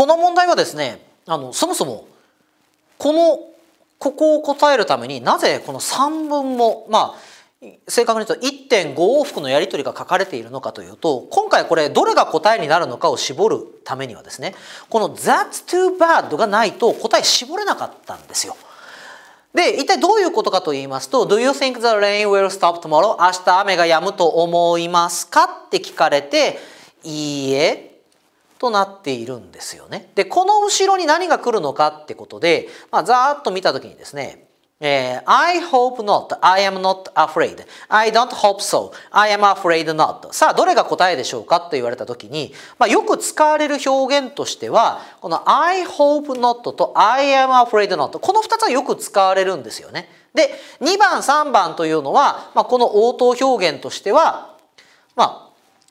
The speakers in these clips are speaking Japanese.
この問題はですねあのそもそもこのここを答えるためになぜこの3分もまあ正確に言うと1.5往復のやり取りが書かれているのかというと今回これどれが答えになるのかを絞るためにはですねこの「That's too bad」がないと答え絞れなかったんですよ。で、一体どういうことかと言いますと、Do you think the rain will stop tomorrow? 明日雨が止むと思いますかって聞かれて、いいえとなっているんですよね。でこの後ろに何が来るのかってことで、まあ、ざーっと見たときにですねえー、I hope not, I am not afraid, I don't hope so, I am afraid not さあどれが答えでしょうかと言われたときに、まあ、よく使われる表現としてはこの I hope not と I am afraid not この二つはよく使われるんですよね。で2番3番というのは、まあ、この応答表現としては、まあ、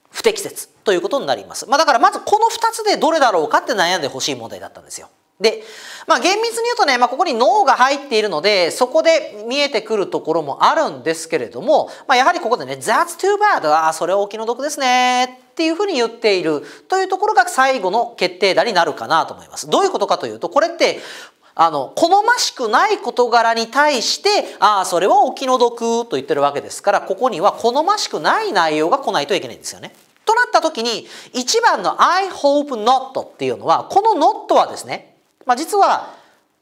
不適切ということになります。まあ、だからまずこの2つでどれだろうかって悩んでほしい問題だったんですよ。で、まあ、厳密に言うとね、まあ、ここに脳が入っているので、そこで見えてくるところもあるんですけれども、まあ、やはりここでね、that's too bad, ああ、それはお気の毒ですね、っていうふうに言っているというところが最後の決定打になるかなと思います。どういうことかというと、これって、あの好ましくない事柄に対してああそれはお気の毒と言ってるわけですからここには好ましくない内容が来ないといけないんですよね。った時に1番の I hope not っていうのはこの not はですね、まあ、実は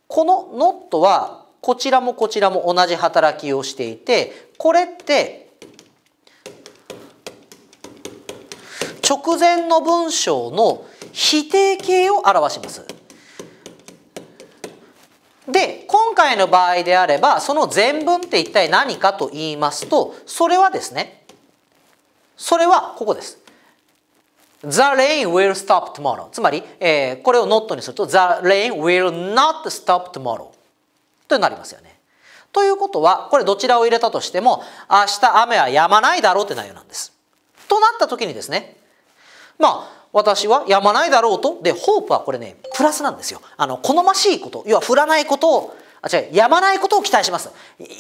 この not はこちらもこちらも同じ働きをしていてこれって直前の文章の否定形を表します。で今回の場合であればその全文って一体何かと言いますとそれはですねそれはここです。The rain will stop tomorrow つまり、えー、これを not にすると The rain will not stop tomorrow となりますよねということはこれどちらを入れたとしても明日雨は止まないだろうって内容なんですとなった時にですねまあ私は止まないだろうとで hope はこれねプラスなんですよあの好ましいこと要は降らないことをあ違うやまないことを期待します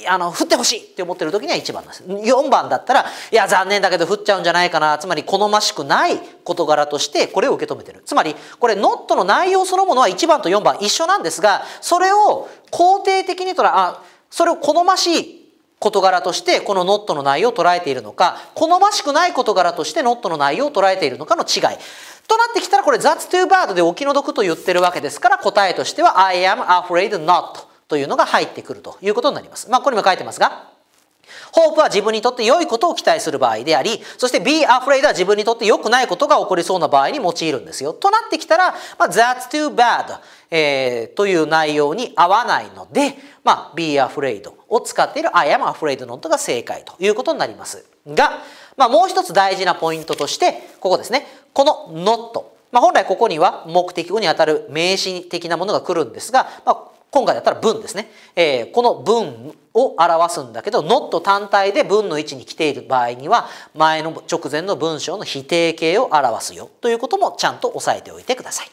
あの降ってほしいって思ってる時には1番です4番だったらいや残念だけど降っちゃうんじゃないかなつまり好ましくない事柄としてこれを受け止めてるつまりこれ「ノットの内容そのものは1番と4番一緒なんですがそれを肯定的にとら、あそれを好ましい事柄としてこのノットの内容を捉えているのか好ましくない事柄としてノットの内容を捉えているのかの違いとなってきたらこれ「That's too bad」でお気の毒と言ってるわけですから答えとしては「I am afraid not」というのが入ってくるということになります。まあ、これも書いてますが、ホープは自分にとって良いことを期待する場合であり、そして be afraid は自分にとって良くないことが起こりそうな場合に用いるんですよ。となってきたら、まあ、that's too bad、えー、という内容に合わないので、まあ、be afraid を使っている I am afraid not が正解ということになります。が、まあ、もう一つ大事なポイントとして、ここですね。この not。まあ、本来ここには目的語にあたる名詞的なものが来るんですが、まあ、今回だったら文ですね、えー、この文を表すんだけど not 単体で文の位置に来ている場合には前の直前の文章の否定形を表すよということもちゃんと押さえておいてください。